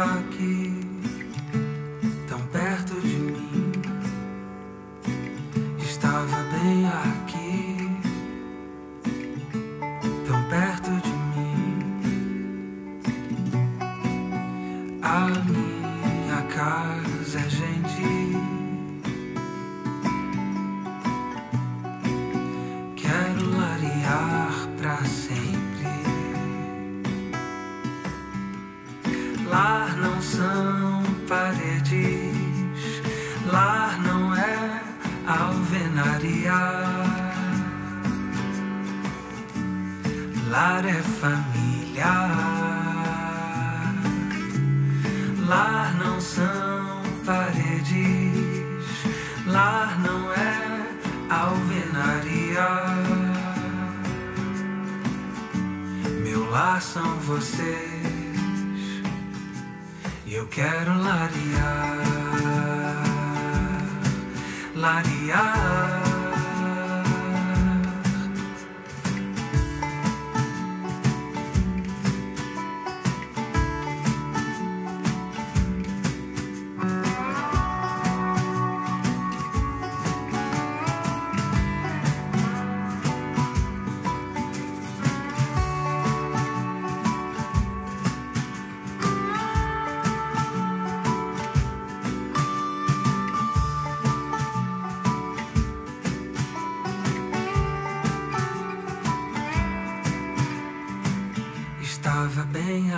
estava aqui, tão perto de mim, estava bem aqui.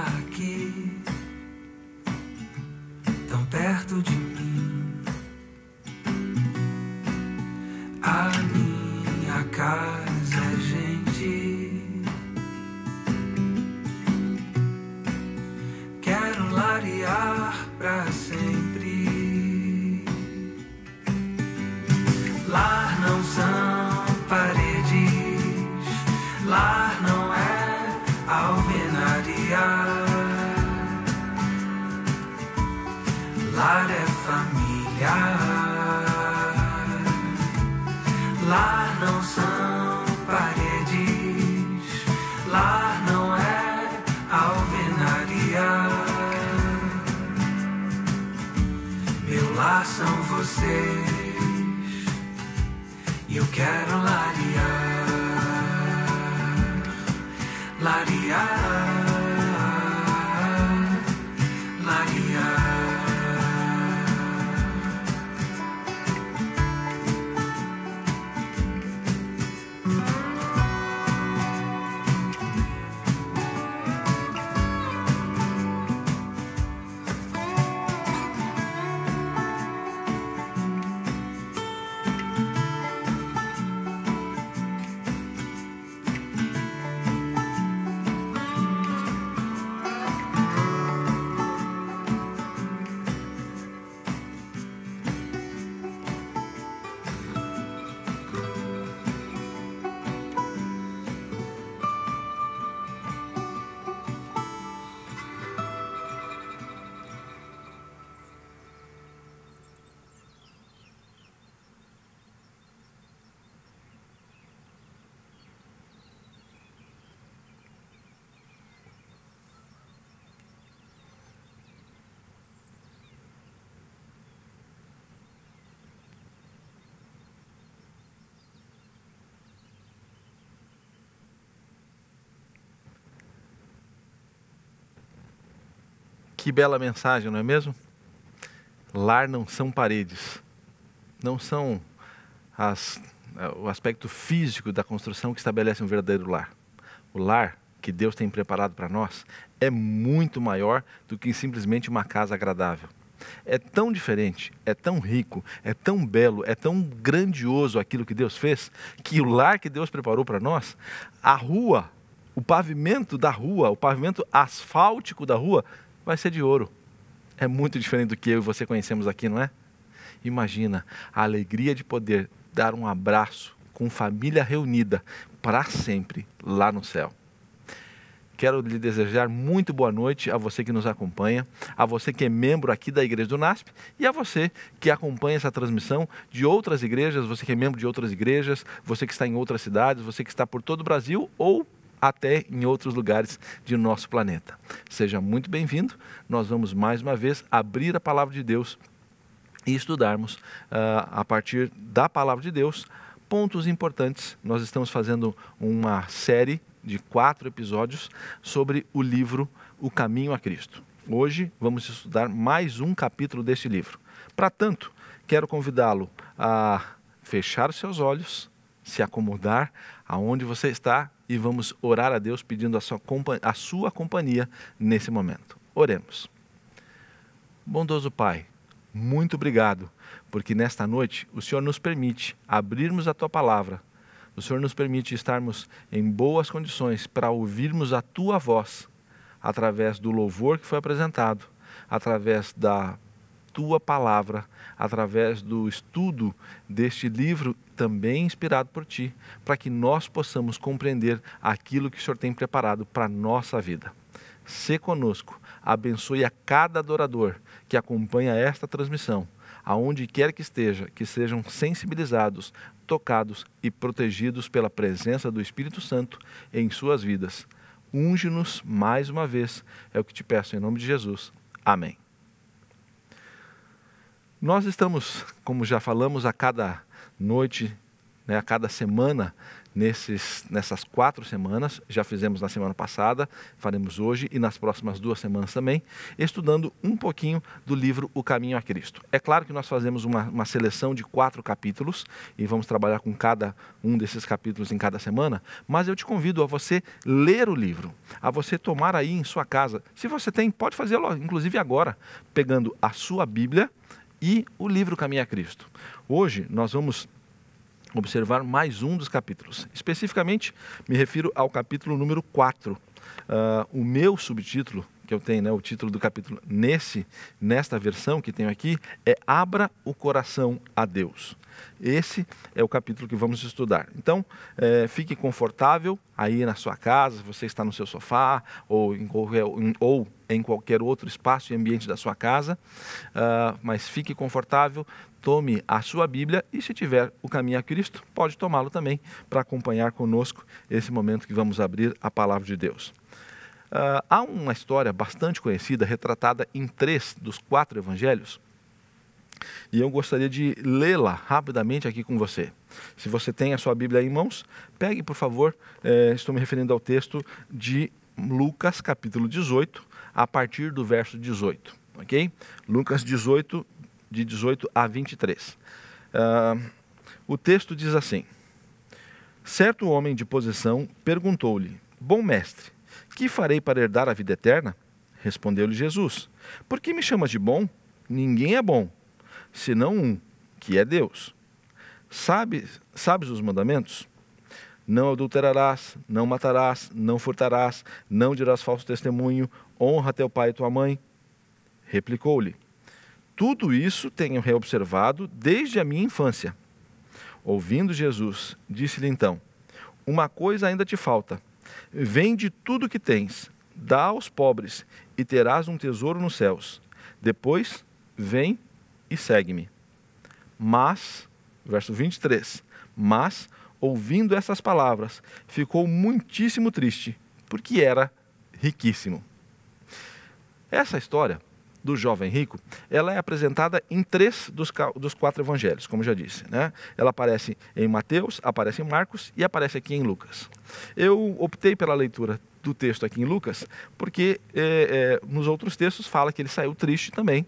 aquí. Que bela mensagem, não é mesmo? Lar não são paredes, não são as, é, o aspecto físico da construção que estabelece um verdadeiro lar. O lar que Deus tem preparado para nós é muito maior do que simplesmente uma casa agradável. É tão diferente, é tão rico, é tão belo, é tão grandioso aquilo que Deus fez, que o lar que Deus preparou para nós, a rua, o pavimento da rua, o pavimento asfáltico da rua, vai ser de ouro. É muito diferente do que eu e você conhecemos aqui, não é? Imagina a alegria de poder dar um abraço com família reunida para sempre lá no céu. Quero lhe desejar muito boa noite a você que nos acompanha, a você que é membro aqui da Igreja do NASP e a você que acompanha essa transmissão de outras igrejas, você que é membro de outras igrejas, você que está em outras cidades, você que está por todo o Brasil ou até em outros lugares de nosso planeta. Seja muito bem-vindo. Nós vamos mais uma vez abrir a palavra de Deus e estudarmos uh, a partir da palavra de Deus pontos importantes. Nós estamos fazendo uma série de quatro episódios sobre o livro O Caminho a Cristo. Hoje vamos estudar mais um capítulo deste livro. Para tanto, quero convidá-lo a fechar os seus olhos, se acomodar, aonde você está e vamos orar a Deus pedindo a sua, a sua companhia nesse momento. Oremos. Bondoso Pai, muito obrigado, porque nesta noite o Senhor nos permite abrirmos a tua palavra. O Senhor nos permite estarmos em boas condições para ouvirmos a tua voz através do louvor que foi apresentado, através da tua palavra, através do estudo deste livro também inspirado por ti, para que nós possamos compreender aquilo que o Senhor tem preparado para a nossa vida. Se conosco, abençoe a cada adorador que acompanha esta transmissão, aonde quer que esteja, que sejam sensibilizados, tocados e protegidos pela presença do Espírito Santo em suas vidas. Unge-nos mais uma vez, é o que te peço em nome de Jesus. Amém. Nós estamos, como já falamos a cada noite né, a cada semana nesses, nessas quatro semanas, já fizemos na semana passada, faremos hoje e nas próximas duas semanas também, estudando um pouquinho do livro O Caminho a Cristo. É claro que nós fazemos uma, uma seleção de quatro capítulos e vamos trabalhar com cada um desses capítulos em cada semana, mas eu te convido a você ler o livro, a você tomar aí em sua casa. Se você tem, pode fazer logo inclusive agora, pegando a sua Bíblia e o livro Caminho a Cristo. Hoje nós vamos observar mais um dos capítulos. Especificamente, me refiro ao capítulo número 4. Uh, ah, o meu subtítulo, que eu tenho, né, o título do capítulo nesse, nesta versão que tenho aqui, é Abra o Coração a Deus. Esse é o capítulo que vamos estudar. Então, é, fique confortável aí na sua casa, você está no seu sofá ou, em ou em qualquer outro espaço e ambiente da sua casa, uh, mas fique confortável, tome a sua Bíblia e, se tiver o caminho a Cristo, pode tomá-lo também para acompanhar conosco esse momento que vamos abrir a palavra de Deus. Uh, há uma história bastante conhecida, retratada em três dos quatro evangelhos, e eu gostaria de lê-la rapidamente aqui com você. Se você tem a sua Bíblia em mãos, pegue, por favor, eh, estou me referindo ao texto de Lucas, capítulo 18, a partir do verso 18, ok? Lucas 18, de 18 a 23. Uh, ah, o texto diz assim: Certo homem de posição perguntou-lhe, Bom mestre, que farei para herdar a vida eterna? Respondeu-lhe Jesus: Por que me chamas de bom? Ninguém é bom, senão um, que é Deus. Sabe, sabes os mandamentos? Não adulterarás, não matarás, não furtarás, não dirás falso testemunho, honra teu pai e tua mãe. Replicou-lhe: Tudo isso tenho reobservado desde a minha infância. Ouvindo Jesus, disse-lhe então: Uma coisa ainda te falta. Vende tudo o que tens, dá aos pobres, e terás um tesouro nos céus. Depois, vem e segue-me. Mas, verso 23, mas, ouvindo essas palavras, ficou muitíssimo triste, porque era riquíssimo. Essa história do jovem rico, ela é apresentada em três dos, dos quatro evangelhos, como já disse. Né? Ela aparece em Mateus, aparece em Marcos e aparece aqui em Lucas. Eu optei pela leitura do texto aqui em Lucas, porque é, é, nos outros textos fala que ele saiu triste também,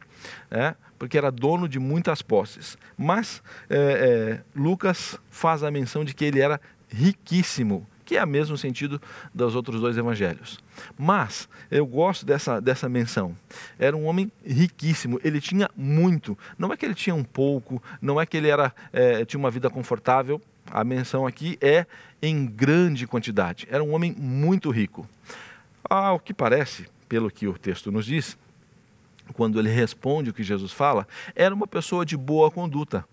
né? porque era dono de muitas posses. Mas é, é Lucas faz a menção de que ele era riquíssimo que é o mesmo sentido dos outros dois evangelhos. Mas eu gosto dessa, dessa menção. Era um homem riquíssimo, ele tinha muito. Não é que ele tinha um pouco, não é que ele era, é, tinha uma vida confortável. A menção aqui é em grande quantidade. Era um homem muito rico. Ao que parece, pelo que o texto nos diz, quando ele responde o que Jesus fala, era uma pessoa de boa conduta.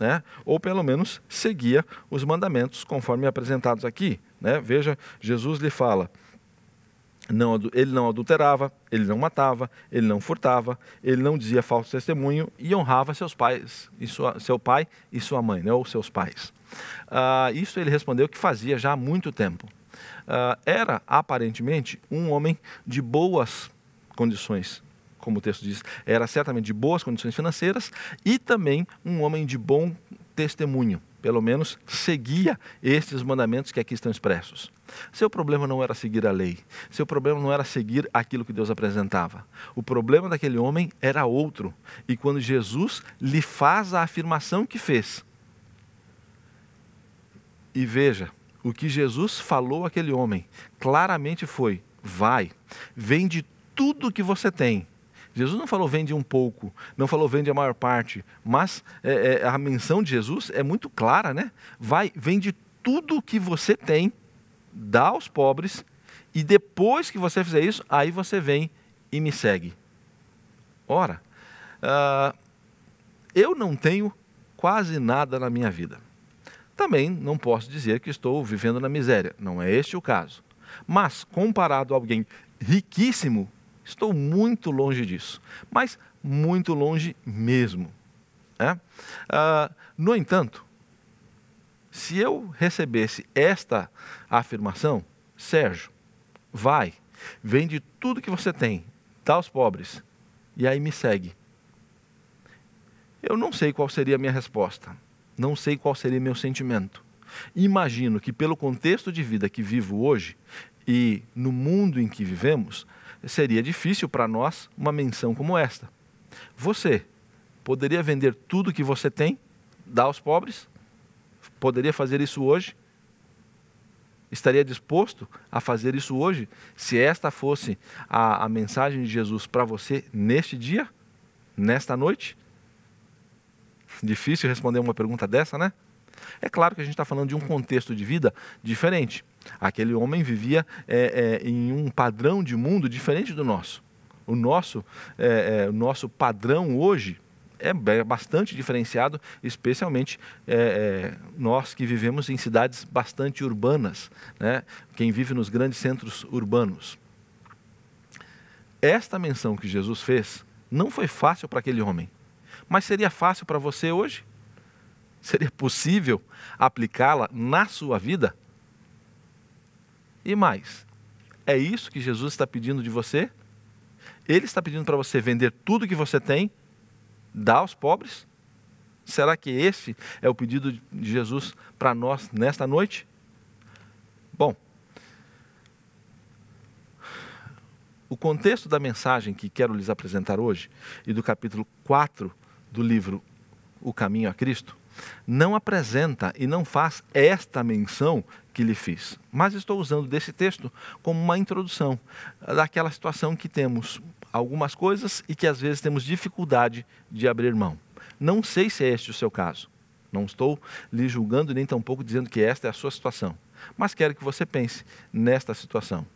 Né? ou pelo menos seguia os mandamentos conforme apresentados aqui. Né? Veja, Jesus lhe fala. Não, ele não adulterava, ele não matava, ele não furtava, ele não dizia falso testemunho e honrava seus pais, sua, seu pai e sua mãe, né, ou seus pais. Ah, isso ele respondeu que fazia já há muito tempo. Ah, era aparentemente um homem de boas condições, como o texto diz, era certamente de boas condições financeiras e também um homem de bom testemunho pelo menos seguia estes mandamentos que aqui estão expressos. Seu problema não era seguir a lei, seu problema não era seguir aquilo que Deus apresentava. O problema daquele homem era outro. E quando Jesus lhe faz a afirmação que fez, e veja, o que Jesus falou àquele homem claramente foi: vai, vende tudo que você tem Jesus não falou vende um pouco, não falou vende a maior parte, mas é, é, a menção de Jesus é muito clara, né? Vai, vende tudo o que você tem, dá aos pobres, e depois que você fizer isso, aí você vem e me segue. Ora, uh, eu não tenho quase nada na minha vida. Também não posso dizer que estou vivendo na miséria, não é este o caso. Mas, comparado a alguém riquíssimo, Estou muito longe disso, mas muito longe mesmo. Né? Ah, no entanto, se eu recebesse esta afirmação, Sérgio, vai, vende tudo que você tem, dá tá aos pobres, e aí me segue. Eu não sei qual seria a minha resposta, não sei qual seria meu sentimento. Imagino que, pelo contexto de vida que vivo hoje e no mundo em que vivemos, seria difícil para nós uma menção como esta. Você poderia vender tudo que você tem, dar aos pobres? Poderia fazer isso hoje? Estaria disposto a fazer isso hoje, se esta fosse a, a mensagem de Jesus para você neste dia, nesta noite? Difícil responder uma pergunta dessa, né? É claro que a gente está falando de um contexto de vida diferente. Aquele homem vivia é, é, em um padrão de mundo diferente do nosso. O nosso, é, é o nosso padrão hoje é, é bastante diferenciado, especialmente é, é, nós que vivemos em cidades bastante urbanas, né? quem vive nos grandes centros urbanos. Esta menção que Jesus fez não foi fácil para aquele homem, mas seria fácil para você hoje? Seria possível aplicá-la na sua vida? E mais, é isso que Jesus está pedindo de você? Ele está pedindo para você vender tudo que você tem, dar aos pobres? Será que esse é o pedido de Jesus para nós nesta noite? Bom, o contexto da mensagem que quero lhes apresentar hoje e do capítulo 4 do livro O Caminho a Cristo não apresenta e não faz esta menção que lhe fiz. Mas estou usando desse texto como uma introdução daquela situação que temos algumas coisas e que às vezes temos dificuldade de abrir mão. Não sei se é este o seu caso. Não estou lhe julgando nem tampouco dizendo que esta é a sua situação, mas quero que você pense nesta situação.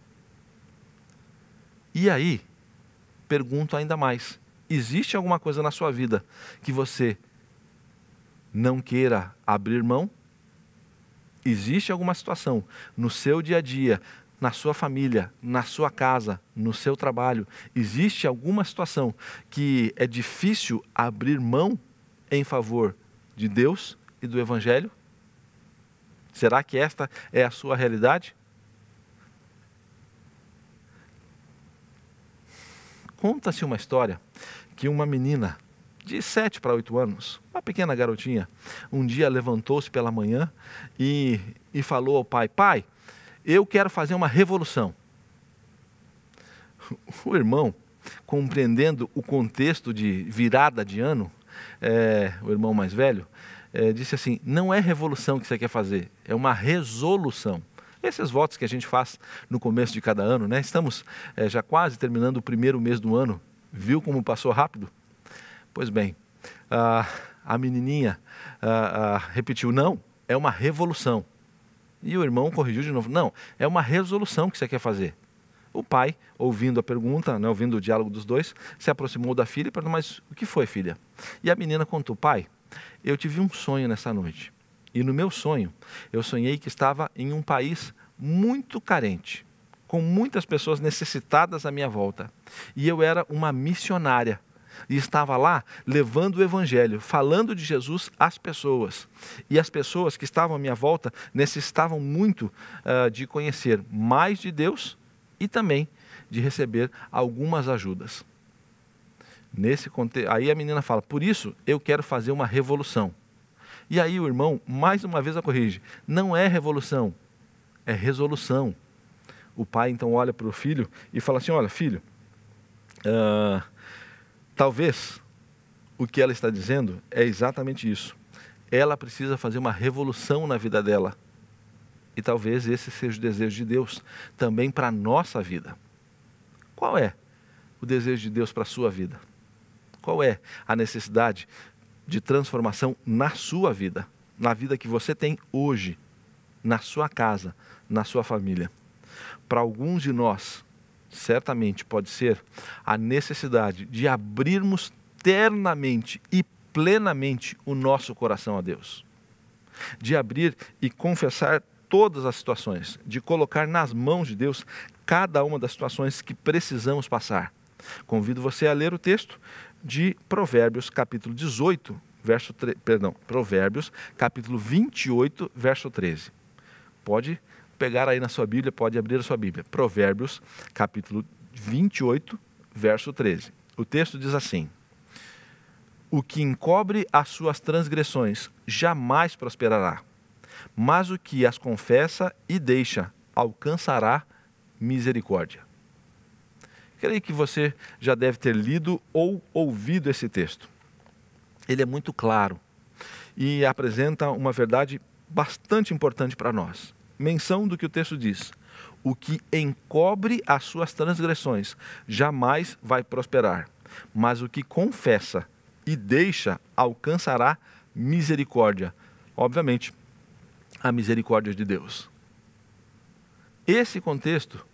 E aí, pergunto ainda mais: existe alguma coisa na sua vida que você não queira abrir mão. Existe alguma situação no seu dia a dia, na sua família, na sua casa, no seu trabalho, existe alguma situação que é difícil abrir mão em favor de Deus e do Evangelho? Será que esta é a sua realidade? Conta-se uma história que uma menina de sete para oito anos, uma pequena garotinha, um dia levantou-se pela manhã e, e falou ao pai: Pai, eu quero fazer uma revolução. O irmão, compreendendo o contexto de virada de ano, é, o irmão mais velho, é, disse assim: Não é revolução que você quer fazer, é uma resolução esses votos que a gente faz no começo de cada ano, né? Estamos é, já quase terminando o primeiro mês do ano. Viu como passou rápido? Pois bem, uh, a menininha uh, uh, repetiu: não, é uma revolução. E o irmão corrigiu de novo: não, é uma resolução que você quer fazer. O pai, ouvindo a pergunta, né, ouvindo o diálogo dos dois, se aproximou da filha e perguntou: mas o que foi, filha? E a menina contou: pai, eu tive um sonho nessa noite. E no meu sonho, eu sonhei que estava em um país muito carente, com muitas pessoas necessitadas à minha volta. E eu era uma missionária e estava lá levando o evangelho, falando de Jesus às pessoas. E as pessoas que estavam à minha volta necessitavam muito uh, de conhecer mais de Deus e também de receber algumas ajudas. Nesse aí a menina fala: "Por isso eu quero fazer uma revolução". E aí o irmão mais uma vez a corrige: "Não é revolução, é resolução". O pai então olha para o filho e fala assim: "Olha, filho, uh, Talvez o que ela está dizendo é exatamente isso. Ela precisa fazer uma revolução na vida dela. E talvez esse seja o desejo de Deus também para a nossa vida. Qual é o desejo de Deus para a sua vida? Qual é a necessidade de transformação na sua vida, na vida que você tem hoje, na sua casa, na sua família? Para alguns de nós, certamente pode ser a necessidade de abrirmos ternamente e plenamente o nosso coração a Deus, de abrir e confessar todas as situações, de colocar nas mãos de Deus cada uma das situações que precisamos passar. Convido você a ler o texto de Provérbios capítulo 18, verso 3, perdão, Provérbios capítulo 28, verso 13. Pode pegar aí na sua Bíblia, pode abrir a sua Bíblia. Provérbios, capítulo 28, verso 13. O texto diz assim: O que encobre as suas transgressões jamais prosperará, mas o que as confessa e deixa alcançará misericórdia. Creio que você já deve ter lido ou ouvido esse texto. Ele é muito claro e apresenta uma verdade bastante importante para nós menção do que o texto diz. O que encobre as suas transgressões jamais vai prosperar, mas o que confessa e deixa alcançará misericórdia. Obviamente, a misericórdia de Deus. Esse contexto,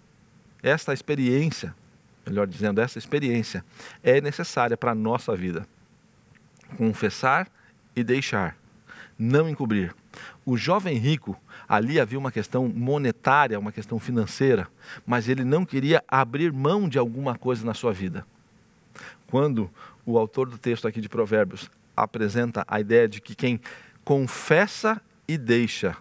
esta experiência, melhor dizendo, essa experiência é necessária para a nossa vida. Confessar e deixar, não encobrir o jovem rico, ali havia uma questão monetária, uma questão financeira, mas ele não queria abrir mão de alguma coisa na sua vida. Quando o autor do texto aqui de Provérbios apresenta a ideia de que quem confessa e deixa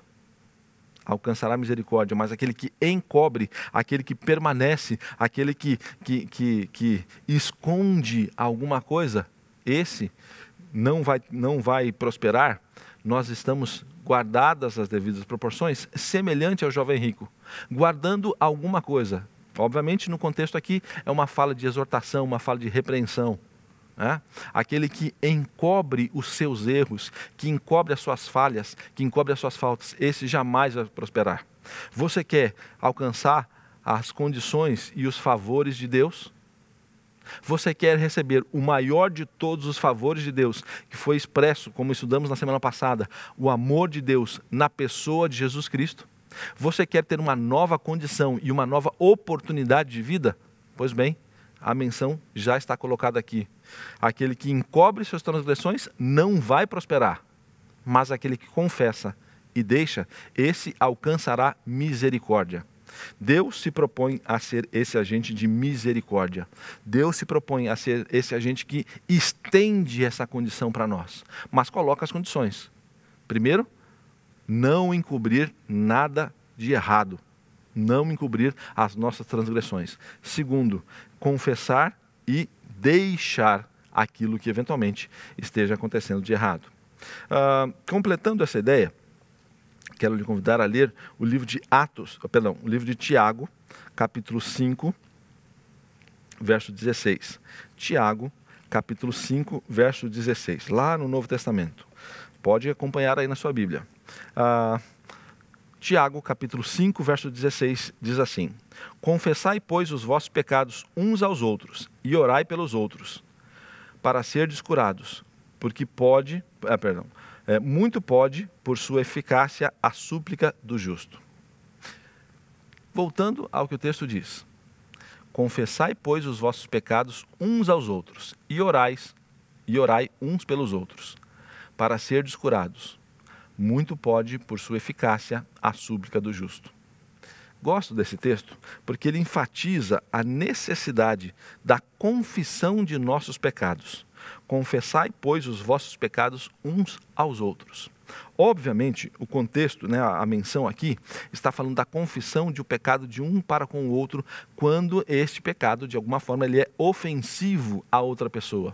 alcançará misericórdia, mas aquele que encobre, aquele que permanece, aquele que, que, que, que esconde alguma coisa, esse não vai, não vai prosperar. Nós estamos guardadas as devidas proporções, semelhante ao jovem rico, guardando alguma coisa. Obviamente, no contexto aqui, é uma fala de exortação, uma fala de repreensão. Né? Aquele que encobre os seus erros, que encobre as suas falhas, que encobre as suas faltas, esse jamais vai prosperar. Você quer alcançar as condições e os favores de Deus? você quer receber o maior de todos os favores de Deus, que foi expresso, como estudamos na semana passada, o amor de Deus na pessoa de Jesus Cristo? Você quer ter uma nova condição e uma nova oportunidade de vida? Pois bem, a menção já está colocada aqui. Aquele que encobre suas transgressões não vai prosperar, mas aquele que confessa e deixa, esse alcançará misericórdia. Deus se propõe a ser esse agente de misericórdia. Deus se propõe a ser esse agente que estende essa condição para nós, mas coloca as condições. Primeiro, não encobrir nada de errado, não encobrir as nossas transgressões. Segundo, confessar e deixar aquilo que eventualmente esteja acontecendo de errado. Uh, completando essa ideia, quero lhe convidar a ler o livro de Atos, ah, perdão, o livro de Tiago, capítulo 5, verso 16. Tiago, capítulo 5, verso 16, lá no Novo Testamento. Pode acompanhar aí na sua Bíblia. Ah, Tiago, capítulo 5, verso 16, diz assim: Confessai, pois, os vossos pecados uns aos outros, e orai pelos outros, para serdes curados, porque pode, ah, perdão, é, muito pode, por sua eficácia, a súplica do justo. Voltando ao que o texto diz: Confessai, pois, os vossos pecados uns aos outros, e orais, e orai uns pelos outros, para serdes curados. Muito pode, por sua eficácia, a súplica do justo. Gosto desse texto porque ele enfatiza a necessidade da confissão de nossos pecados confessai, pois, os vossos pecados uns aos outros. Obviamente, o contexto, né, a menção aqui, está falando da confissão de o um pecado de um para com o outro, quando este pecado, de alguma forma, ele é ofensivo à outra pessoa.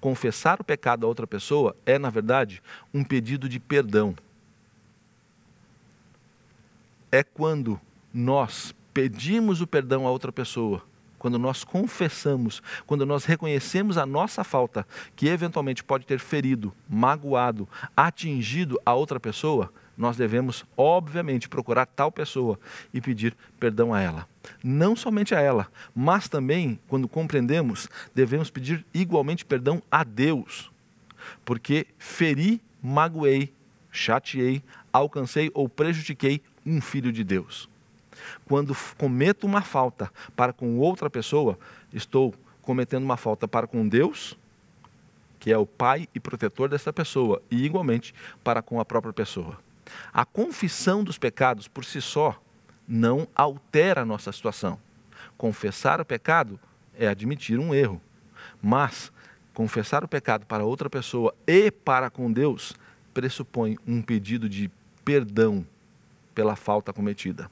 Confessar o pecado a outra pessoa é, na verdade, um pedido de perdão. É quando nós pedimos o perdão a outra pessoa quando nós confessamos, quando nós reconhecemos a nossa falta, que eventualmente pode ter ferido, magoado, atingido a outra pessoa, nós devemos, obviamente, procurar tal pessoa e pedir perdão a ela. Não somente a ela, mas também, quando compreendemos, devemos pedir igualmente perdão a Deus, porque feri, magoei, chateei, alcancei ou prejudiquei um filho de Deus. Quando cometo uma falta para com outra pessoa, estou cometendo uma falta para com Deus, que é o pai e protetor dessa pessoa, e igualmente para com a própria pessoa. A confissão dos pecados por si só não altera a nossa situação. Confessar o pecado é admitir um erro, mas confessar o pecado para outra pessoa e para com Deus pressupõe um pedido de perdão pela falta cometida.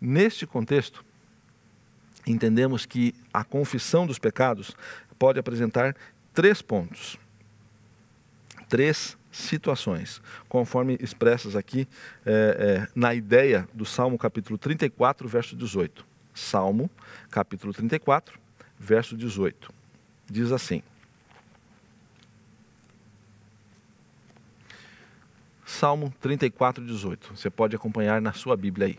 Neste contexto, entendemos que a confissão dos pecados pode apresentar três pontos, três situações, conforme expressas aqui é, é, na ideia do Salmo capítulo 34, verso 18. Salmo capítulo 34, verso 18. Diz assim: Salmo 34, 18. Você pode acompanhar na sua Bíblia aí.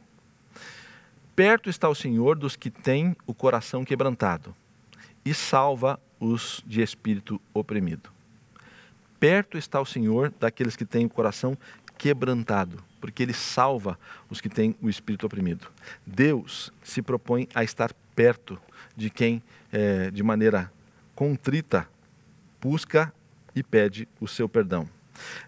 Perto está o Senhor dos que têm o coração quebrantado e salva os de espírito oprimido. Perto está o Senhor daqueles que têm o coração quebrantado, porque ele salva os que têm o espírito oprimido. Deus se propõe a estar perto de quem, é, de maneira contrita, busca e pede o seu perdão.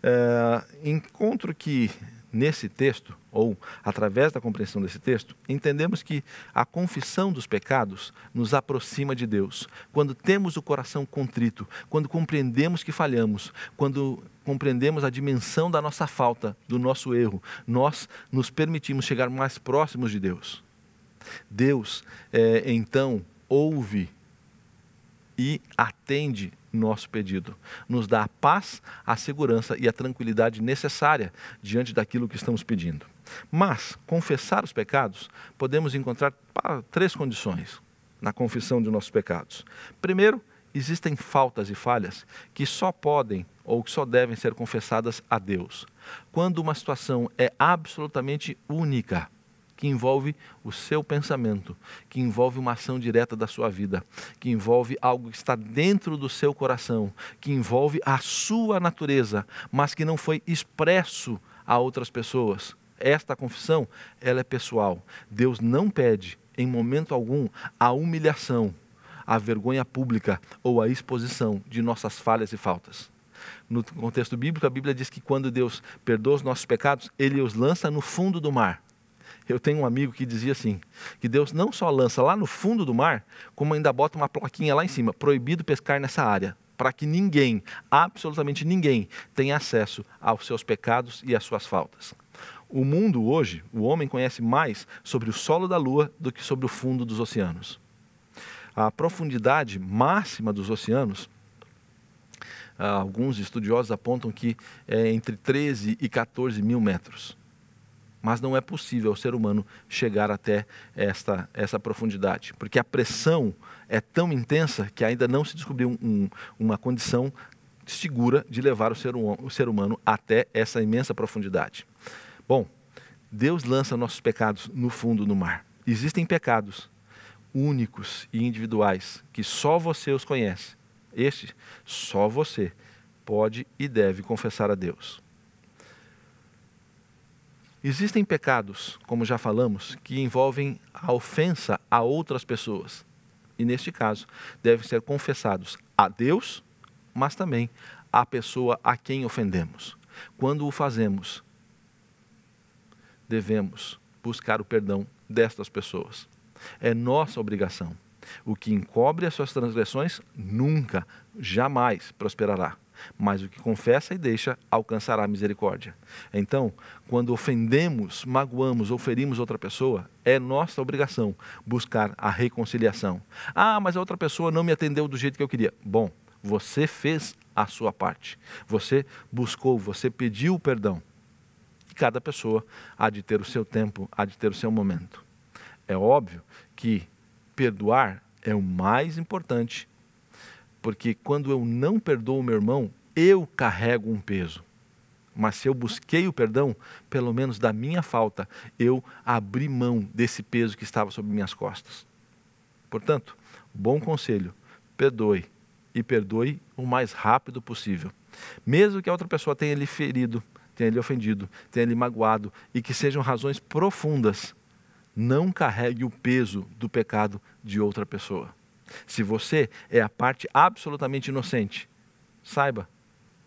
É, encontro que, nesse texto, ou através da compreensão desse texto, entendemos que a confissão dos pecados nos aproxima de Deus. Quando temos o coração contrito, quando compreendemos que falhamos, quando compreendemos a dimensão da nossa falta, do nosso erro, nós nos permitimos chegar mais próximos de Deus. Deus, é, então, ouve e atende nosso pedido. Nos dá a paz, a segurança e a tranquilidade necessária diante daquilo que estamos pedindo. Mas confessar os pecados, podemos encontrar três condições na confissão de nossos pecados. Primeiro, existem faltas e falhas que só podem ou que só devem ser confessadas a Deus. Quando uma situação é absolutamente única, que envolve o seu pensamento, que envolve uma ação direta da sua vida, que envolve algo que está dentro do seu coração, que envolve a sua natureza, mas que não foi expresso a outras pessoas esta confissão, ela é pessoal. Deus não pede em momento algum a humilhação, a vergonha pública ou a exposição de nossas falhas e faltas. No contexto bíblico, a Bíblia diz que quando Deus perdoa os nossos pecados, ele os lança no fundo do mar. Eu tenho um amigo que dizia assim: que Deus não só lança lá no fundo do mar, como ainda bota uma plaquinha lá em cima, proibido pescar nessa área, para que ninguém, absolutamente ninguém, tenha acesso aos seus pecados e às suas faltas. O mundo hoje, o homem conhece mais sobre o solo da Lua do que sobre o fundo dos oceanos. A profundidade máxima dos oceanos, ah, alguns estudiosos apontam que é entre 13 e 14 mil metros. Mas não é possível o ser humano chegar até esta, essa profundidade, porque a pressão é tão intensa que ainda não se descobriu um, uma condição segura de levar o ser, hum, o ser humano até essa imensa profundidade. Bom, Deus lança nossos pecados no fundo do mar. Existem pecados únicos e individuais que só você os conhece. Este, só você pode e deve confessar a Deus. Existem pecados, como já falamos, que envolvem a ofensa a outras pessoas. E neste caso, devem ser confessados a Deus, mas também à pessoa a quem ofendemos. Quando o fazemos, devemos buscar o perdão destas pessoas. É nossa obrigação. O que encobre as suas transgressões nunca, jamais prosperará, mas o que confessa e deixa alcançará a misericórdia. Então, quando ofendemos, magoamos ou ferimos outra pessoa, é nossa obrigação buscar a reconciliação. Ah, mas a outra pessoa não me atendeu do jeito que eu queria. Bom, você fez a sua parte. Você buscou, você pediu o perdão cada pessoa há de ter o seu tempo, há de ter o seu momento. É óbvio que perdoar é o mais importante, porque quando eu não perdoo o meu irmão, eu carrego um peso. Mas se eu busquei o perdão, pelo menos da minha falta, eu abri mão desse peso que estava sobre minhas costas. Portanto, bom conselho: perdoe e perdoe o mais rápido possível. Mesmo que a outra pessoa tenha lhe ferido, tenha lhe ofendido, tenha lhe magoado e que sejam razões profundas. Não carregue o peso do pecado de outra pessoa. Se você é a parte absolutamente inocente, saiba,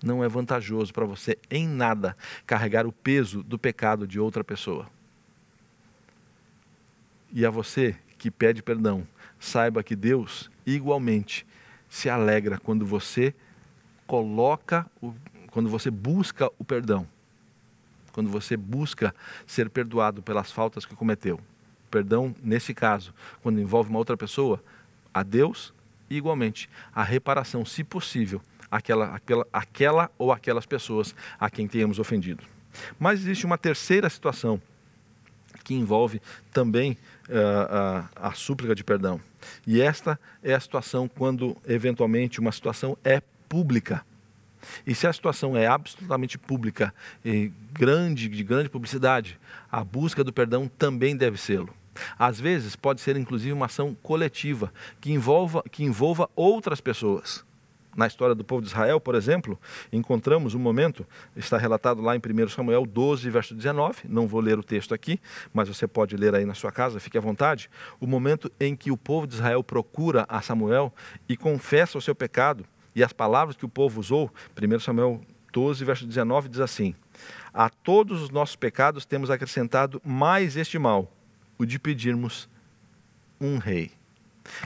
não é vantajoso para você em nada carregar o peso do pecado de outra pessoa. E a você que pede perdão, saiba que Deus igualmente se alegra quando você coloca o, quando você busca o perdão quando você busca ser perdoado pelas faltas que cometeu. Perdão, nesse caso, quando envolve uma outra pessoa, a Deus e igualmente a reparação, se possível, aquela, aquela, aquela ou aquelas pessoas a quem tenhamos ofendido. Mas existe uma terceira situação que envolve também uh, a súplica de perdão. E esta é a situação quando, eventualmente, uma situação é pública. E se a situação é absolutamente pública e grande, de grande publicidade, a busca do perdão também deve sê-lo. Às vezes, pode ser inclusive uma ação coletiva, que envolva, que envolva outras pessoas. Na história do povo de Israel, por exemplo, encontramos um momento, está relatado lá em 1 Samuel 12, verso 19, não vou ler o texto aqui, mas você pode ler aí na sua casa, fique à vontade, o momento em que o povo de Israel procura a Samuel e confessa o seu pecado e as palavras que o povo usou, 1 Samuel 12, verso 19, diz assim: A todos os nossos pecados temos acrescentado mais este mal, o de pedirmos um rei.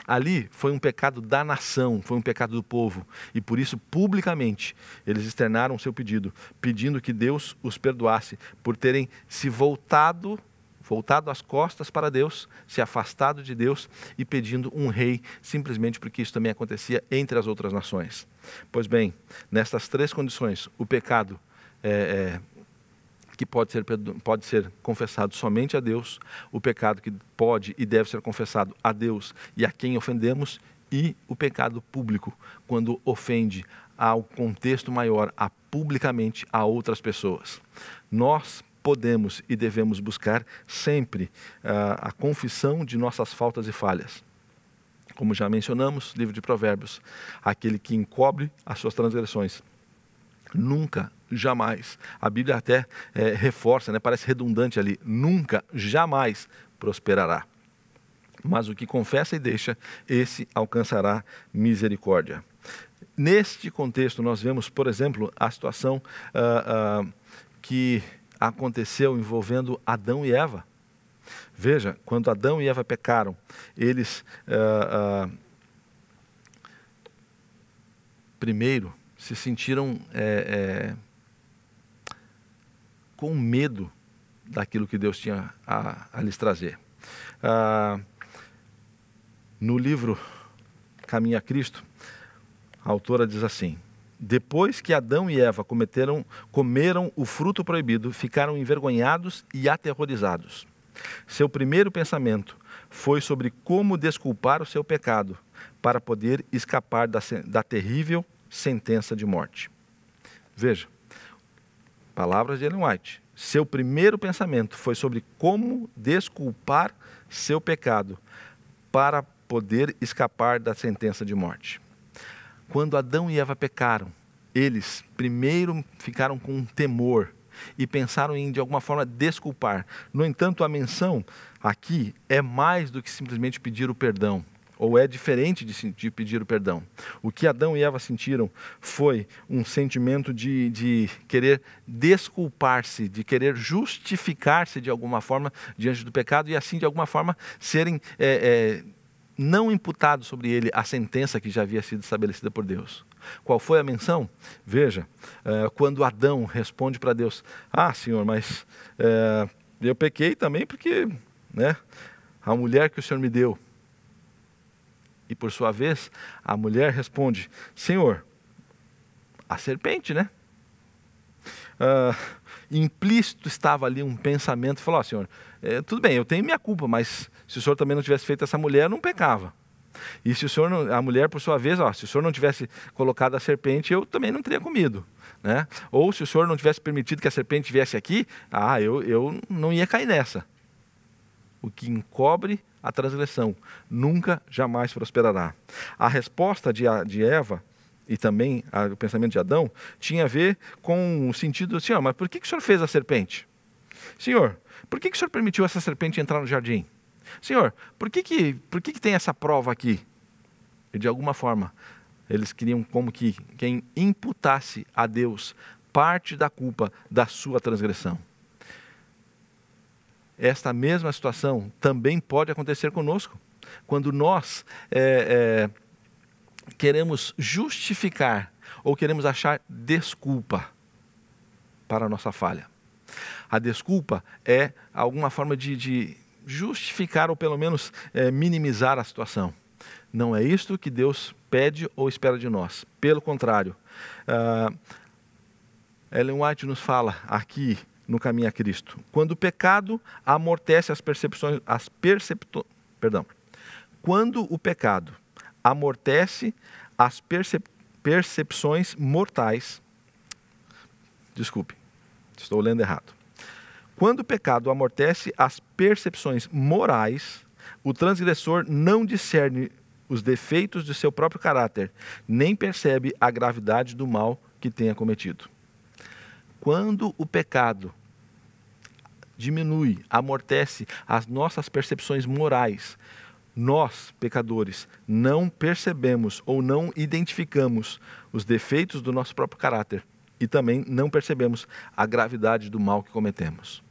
Ali foi um pecado da nação, foi um pecado do povo, e por isso, publicamente, eles externaram o seu pedido, pedindo que Deus os perdoasse por terem se voltado voltado as costas para Deus, se afastado de Deus e pedindo um rei, simplesmente porque isso também acontecia entre as outras nações. Pois bem, nessas três condições, o pecado é, é, que pode ser, pode ser confessado somente a Deus, o pecado que pode e deve ser confessado a Deus e a quem ofendemos, e o pecado público, quando ofende ao contexto maior, a publicamente a outras pessoas. Nós podemos e devemos buscar sempre a, ah, a confissão de nossas faltas e falhas. Como já mencionamos, livro de Provérbios: aquele que encobre as suas transgressões nunca, jamais. A Bíblia até é, reforça, né, parece redundante ali: nunca, jamais prosperará. Mas o que confessa e deixa, esse alcançará misericórdia. Neste contexto, nós vemos, por exemplo, a situação ah, ah, que aconteceu envolvendo Adão e Eva. Veja, quando Adão e Eva pecaram, eles eh, eh, primeiro se sentiram eh, com medo daquilo que Deus tinha a, a lhes trazer. Ah, no livro Caminho a Cristo, a autora diz assim: depois que Adão e Eva cometeram, comeram o fruto proibido, ficaram envergonhados e aterrorizados. Seu primeiro pensamento foi sobre como desculpar o seu pecado para poder escapar da, da terrível sentença de morte. Veja, palavras de Ellen White. Seu primeiro pensamento foi sobre como desculpar seu pecado para poder escapar da sentença de morte. Quando Adão e Eva pecaram, eles primeiro ficaram com um temor e pensaram em, de alguma forma, desculpar. No entanto, a menção aqui é mais do que simplesmente pedir o perdão, ou é diferente de, de pedir o perdão. O que Adão e Eva sentiram foi um sentimento de, de querer desculpar-se, de querer justificar-se de alguma forma diante do pecado e, assim, de alguma forma, serem. É, é, não imputado sobre ele a sentença que já havia sido estabelecida por Deus. Qual foi a menção? Veja, é, quando Adão responde para Deus: Ah, Senhor, mas é, eu pequei também porque né, a mulher que o Senhor me deu. E por sua vez, a mulher responde: Senhor, a serpente, né? Ah, implícito estava ali um pensamento: falou, oh, Senhor, é, tudo bem, eu tenho minha culpa, mas se o senhor também não tivesse feito essa mulher, não pecava. E se o senhor não, a mulher, por sua vez, ó, se o senhor não tivesse colocado a serpente, eu também não teria comido. Né? Ou se o senhor não tivesse permitido que a serpente viesse aqui, ah, eu, eu não ia cair nessa. O que encobre a transgressão nunca, jamais prosperará. A resposta de, de Eva e também a, o pensamento de Adão tinha a ver com o sentido assim, mas por que, que o senhor fez a serpente? Senhor, por que, que o senhor permitiu essa serpente entrar no jardim? Senhor, por que, que, por que, que tem essa prova aqui? E de alguma forma, eles queriam como que quem imputasse a Deus parte da culpa da sua transgressão. Esta mesma situação também pode acontecer conosco, quando nós é, é, queremos justificar ou queremos achar desculpa para a nossa falha. A desculpa é alguma forma de, de justificar ou pelo menos é, minimizar a situação. Não é isto que Deus pede ou espera de nós. Pelo contrário, uh, Ellen White nos fala aqui no caminho a Cristo. Quando o pecado amortece as percepções, as percepto, perdão, quando o pecado amortece as percep, percepções mortais, desculpe, estou lendo errado. Quando o pecado amortece as percepções morais, o transgressor não discerne os defeitos de seu próprio caráter, nem percebe a gravidade do mal que tenha cometido. Quando o pecado diminui, amortece as nossas percepções morais, nós, pecadores, não percebemos ou não identificamos os defeitos do nosso próprio caráter e também não percebemos a gravidade do mal que cometemos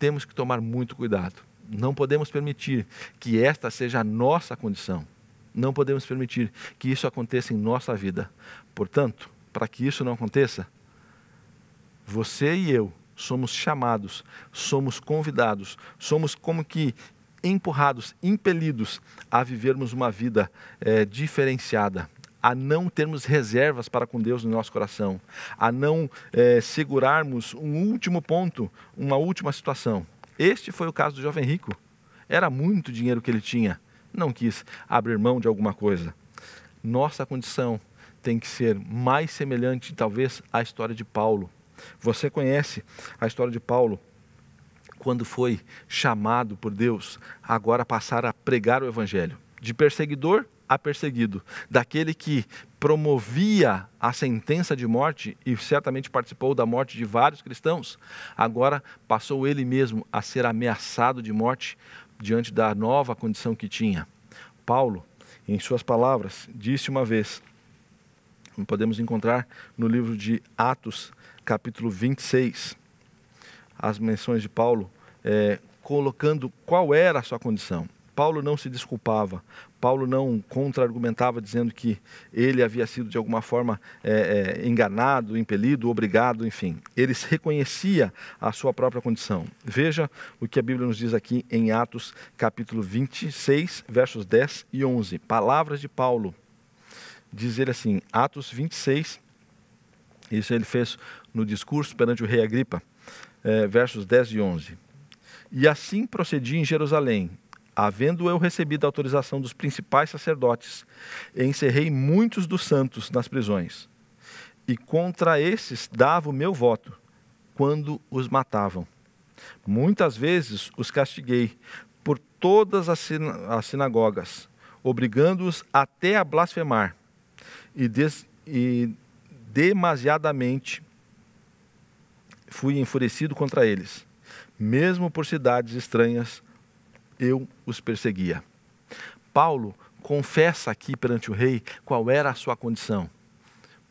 temos que tomar muito cuidado. Não podemos permitir que esta seja a nossa condição. Não podemos permitir que isso aconteça em nossa vida. Portanto, para que isso não aconteça, você e eu somos chamados, somos convidados, somos como que empurrados, impelidos a vivermos uma vida é, diferenciada, a não termos reservas para com Deus no nosso coração, a não é, segurarmos um último ponto, uma última situação. Este foi o caso do jovem rico. Era muito dinheiro que ele tinha, não quis abrir mão de alguma coisa. Nossa condição tem que ser mais semelhante, talvez, à história de Paulo. Você conhece a história de Paulo quando foi chamado por Deus agora passar a pregar o evangelho, de perseguidor a perseguido, daquele que promovia a sentença de morte e certamente participou da morte de vários cristãos, agora passou ele mesmo a ser ameaçado de morte diante da nova condição que tinha. Paulo, em suas palavras, disse uma vez, podemos encontrar no livro de Atos, capítulo 26, as menções de Paulo, é, colocando qual era a sua condição. Paulo não se desculpava, Paulo não contra-argumentava dizendo que ele havia sido de alguma forma é, é, enganado, impelido, obrigado, enfim. Ele reconhecia a sua própria condição. Veja o que a Bíblia nos diz aqui em Atos capítulo 26, versos 10 e 11. Palavras de Paulo. Diz ele assim, Atos 26, isso ele fez no discurso perante o rei Agripa, é, versos 10 e 11. E assim procedi em Jerusalém, Havendo eu recebido a autorização dos principais sacerdotes, encerrei muitos dos santos nas prisões. E contra esses dava o meu voto, quando os matavam. Muitas vezes os castiguei por todas as, sin as sinagogas, obrigando-os até a blasfemar. E, des e demasiadamente fui enfurecido contra eles, mesmo por cidades estranhas eu os perseguia. Paulo confessa aqui perante o rei qual era a sua condição.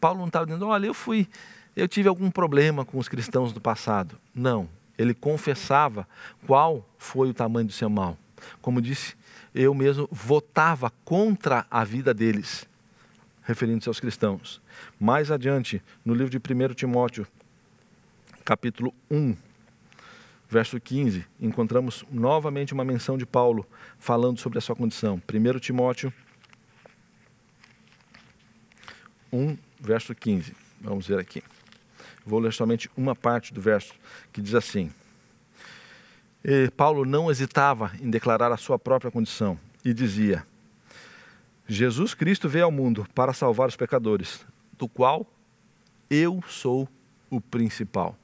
Paulo não estava dizendo, olha, eu fui, eu tive algum problema com os cristãos do passado. Não. Ele confessava qual foi o tamanho do seu mal. Como disse, eu mesmo votava contra a vida deles, referindo-se aos cristãos. Mais adiante, no livro de 1 Timóteo, capítulo 1, Verso 15, encontramos novamente uma menção de Paulo falando sobre a sua condição. 1 Timóteo 1, verso 15. Vamos ver aqui. Vou ler somente uma parte do verso que diz assim: Paulo não hesitava em declarar a sua própria condição e dizia: Jesus Cristo veio ao mundo para salvar os pecadores, do qual eu sou o principal.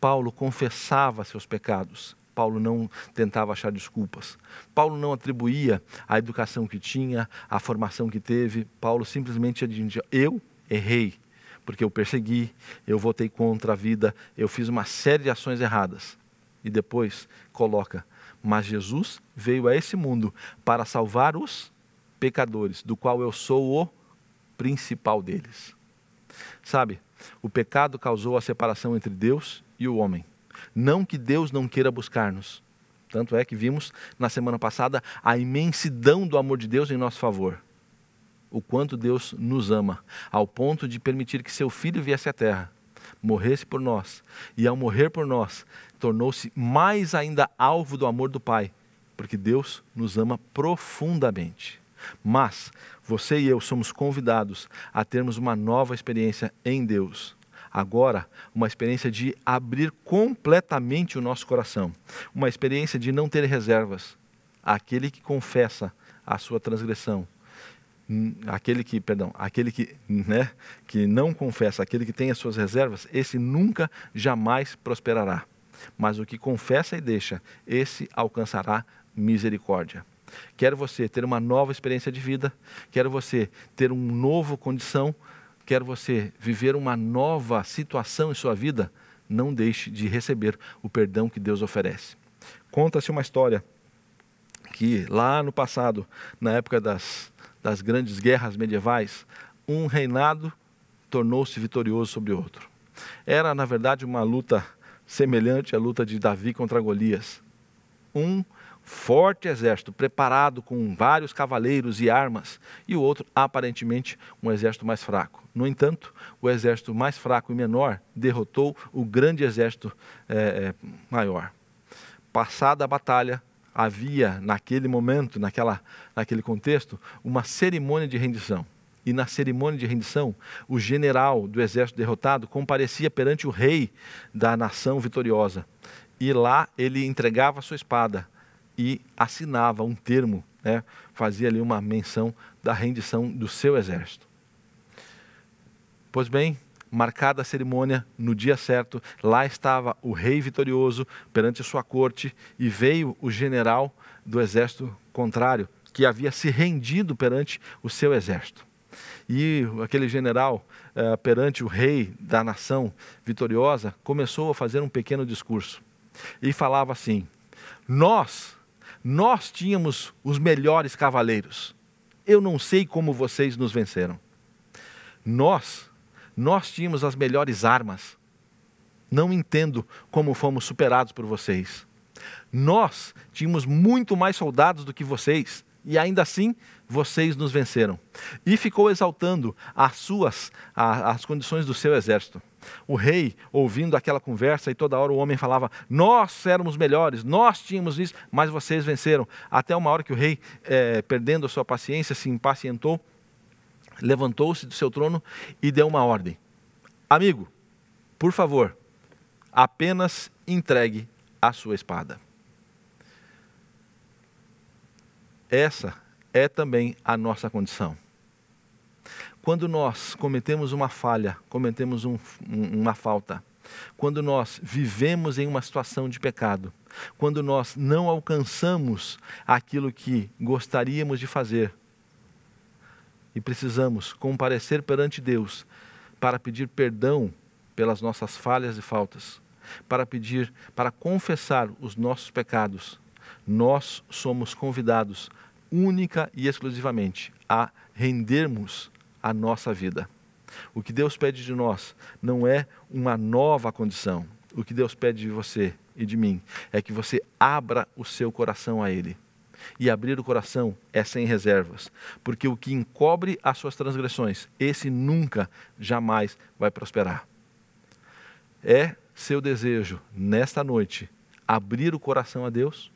Paulo confessava seus pecados. Paulo não tentava achar desculpas. Paulo não atribuía a educação que tinha, a formação que teve. Paulo simplesmente admitia: eu errei, porque eu persegui, eu votei contra a vida, eu fiz uma série de ações erradas. E depois coloca: mas Jesus veio a esse mundo para salvar os pecadores, do qual eu sou o principal deles. Sabe, o pecado causou a separação entre Deus e o homem. Não que Deus não queira buscar-nos. Tanto é que vimos na semana passada a imensidão do amor de Deus em nosso favor. O quanto Deus nos ama, ao ponto de permitir que seu filho viesse à terra, morresse por nós, e ao morrer por nós, tornou-se mais ainda alvo do amor do Pai, porque Deus nos ama profundamente. Mas você e eu somos convidados a termos uma nova experiência em Deus. Agora, uma experiência de abrir completamente o nosso coração, uma experiência de não ter reservas. Aquele que confessa a sua transgressão, hum, aquele que, perdão, aquele que, né, que não confessa, aquele que tem as suas reservas, esse nunca jamais prosperará. Mas o que confessa e deixa, esse alcançará misericórdia. Quero você ter uma nova experiência de vida, quero você ter um novo condição, quero você viver uma nova situação em sua vida. Não deixe de receber o perdão que Deus oferece. Conta-se uma história que lá no passado, na época das, das grandes guerras medievais, um reinado tornou-se vitorioso sobre o outro. Era, na verdade, uma luta semelhante à luta de Davi contra Golias. Um forte exército preparado com vários cavaleiros e armas, e o outro, aparentemente, um exército mais fraco. No entanto, o exército mais fraco e menor derrotou o grande exército é, maior. Passada a batalha, havia, naquele momento, naquela, naquele contexto, uma cerimônia de rendição. E na cerimônia de rendição, o general do exército derrotado comparecia perante o rei da nação vitoriosa. E lá ele entregava sua espada e assinava um termo, né, fazia ali uma menção da rendição do seu exército. Pois bem, marcada a cerimônia, no dia certo, lá estava o rei vitorioso perante sua corte e veio o general do exército contrário, que havia se rendido perante o seu exército. E aquele general, eh, perante o rei da nação vitoriosa, começou a fazer um pequeno discurso. E falava assim: Nós, nós tínhamos os melhores cavaleiros. Eu não sei como vocês nos venceram. Nós, nós tínhamos as melhores armas. Não entendo como fomos superados por vocês. Nós tínhamos muito mais soldados do que vocês e ainda assim vocês nos venceram. E ficou exaltando as suas as condições do seu exército. O rei, ouvindo aquela conversa, e toda hora o homem falava: Nós éramos melhores, nós tínhamos isso, mas vocês venceram. Até uma hora que o rei, é, perdendo a sua paciência, se impacientou, levantou-se do seu trono e deu uma ordem: Amigo, por favor, apenas entregue a sua espada. Essa é também a nossa condição. Quando nós cometemos uma falha, cometemos um, uma falta, quando nós vivemos em uma situação de pecado, quando nós não alcançamos aquilo que gostaríamos de fazer e precisamos comparecer perante Deus para pedir perdão pelas nossas falhas e faltas, para pedir, para confessar os nossos pecados, nós somos convidados única e exclusivamente a rendermos a nossa vida. O que Deus pede de nós não é uma nova condição. O que Deus pede de você e de mim é que você abra o seu coração a Ele. E abrir o coração é sem reservas, porque o que encobre as suas transgressões, esse nunca, jamais vai prosperar. É seu desejo, nesta noite, abrir o coração a Deus?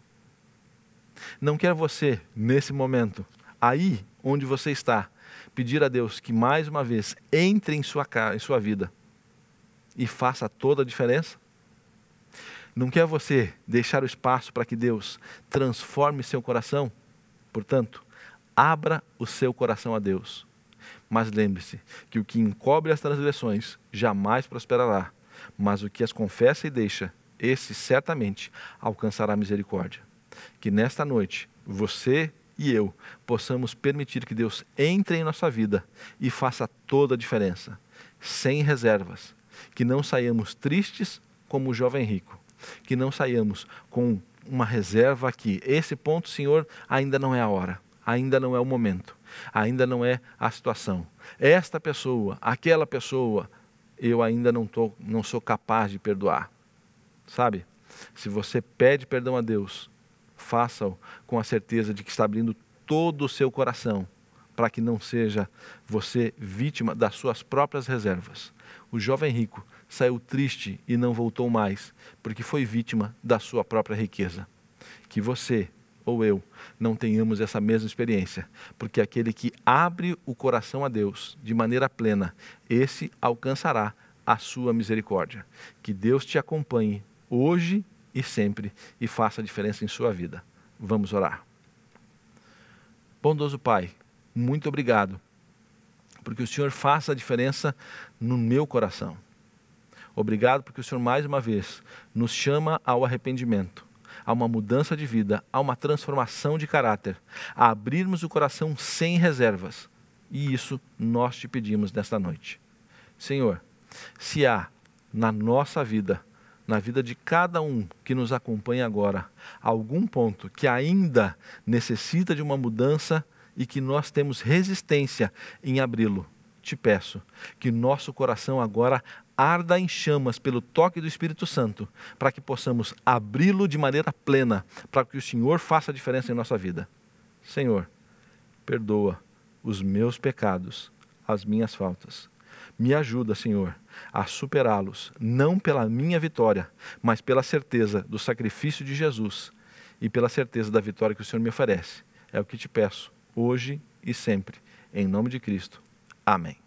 Não quer você, nesse momento, aí onde você está, pedir a Deus que mais uma vez entre em sua, em sua vida e faça toda a diferença? Não quer você deixar o espaço para que Deus transforme seu coração? Portanto, abra o seu coração a Deus. Mas lembre-se que o que encobre as transgressões jamais prosperará, mas o que as confessa e deixa, esse certamente alcançará misericórdia. Que nesta noite, você e eu possamos permitir que Deus entre em nossa vida e faça toda a diferença, sem reservas. Que não saiamos tristes como o jovem rico, que não saiamos com uma reserva aqui. Esse ponto, Senhor, ainda não é a hora, ainda não é o momento, ainda não é a situação. Esta pessoa, aquela pessoa, eu ainda não, tô, não sou capaz de perdoar. Sabe? Se você pede perdão a Deus, faça-o com a certeza de que está abrindo todo o seu coração para que não seja você vítima das suas próprias reservas. O jovem rico saiu triste e não voltou mais, porque foi vítima da sua própria riqueza. Que você ou eu não tenhamos essa mesma experiência, porque aquele que abre o coração a Deus de maneira plena, esse alcançará a sua misericórdia. Que Deus te acompanhe hoje e sempre e faça a diferença em sua vida. Vamos orar. Bondoso Pai, muito obrigado, porque o Senhor faça a diferença no meu coração. Obrigado porque o Senhor, mais uma vez, nos chama ao arrependimento, a uma mudança de vida, a uma transformação de caráter, a abrirmos o coração sem reservas. E isso nós te pedimos nesta noite. Senhor, se há na nossa vida na vida de cada um que nos acompanha agora algum ponto que ainda necessita de uma mudança e que nós temos resistência em abri-lo. Te peço que nosso coração agora arda em chamas pelo toque do Espírito Santo, para que possamos abri-lo de maneira plena, para que o Senhor faça a diferença em nossa vida. Senhor, perdoa os meus pecados, as minhas faltas me ajuda, Senhor, a superá-los, não pela minha vitória, mas pela certeza do sacrifício de Jesus e pela certeza da vitória que o Senhor me oferece. É o que te peço, hoje e sempre, em nome de Cristo. Amém.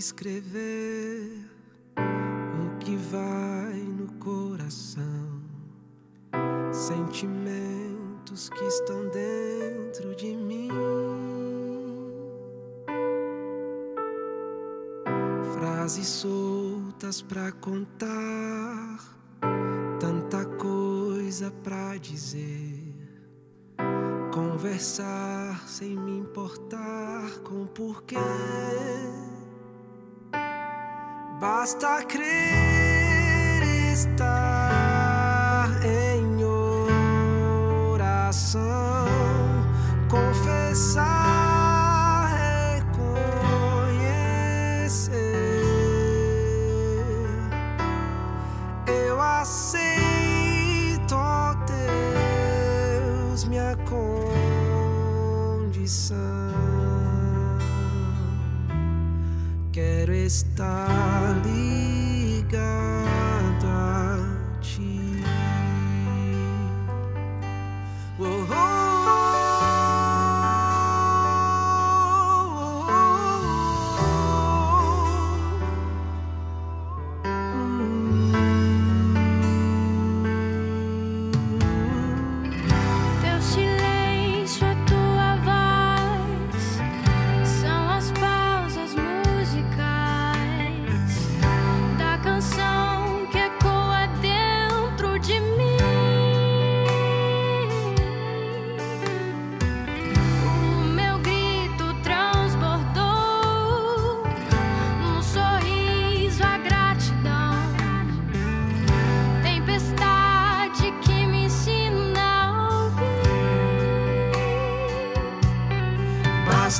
escrever o que vai no coração, sentimentos que estão dentro de mim. Frases soltas para contar, tanta coisa para dizer conversar sem me importar com porquê. Basta crer estar.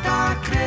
star